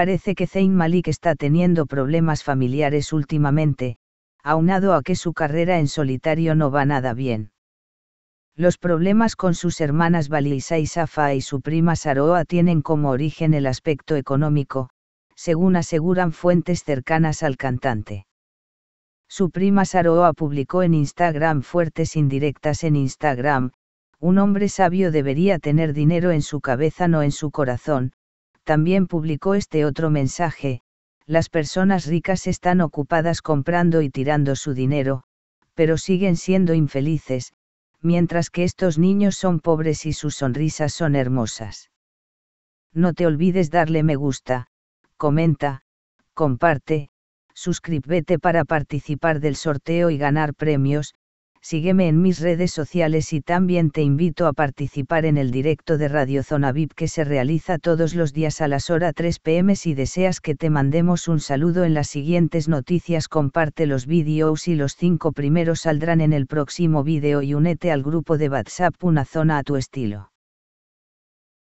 Parece que Zain Malik está teniendo problemas familiares últimamente, aunado a que su carrera en solitario no va nada bien. Los problemas con sus hermanas Balisa y Safa y su prima Saroa tienen como origen el aspecto económico, según aseguran fuentes cercanas al cantante. Su prima Saroa publicó en Instagram fuertes indirectas en Instagram, un hombre sabio debería tener dinero en su cabeza no en su corazón, también publicó este otro mensaje, las personas ricas están ocupadas comprando y tirando su dinero, pero siguen siendo infelices, mientras que estos niños son pobres y sus sonrisas son hermosas. No te olvides darle me gusta, comenta, comparte, suscríbete para participar del sorteo y ganar premios, sígueme en mis redes sociales y también te invito a participar en el directo de Radio Zona VIP que se realiza todos los días a las horas 3 pm si deseas que te mandemos un saludo en las siguientes noticias comparte los vídeos y los cinco primeros saldrán en el próximo vídeo y únete al grupo de WhatsApp una zona a tu estilo.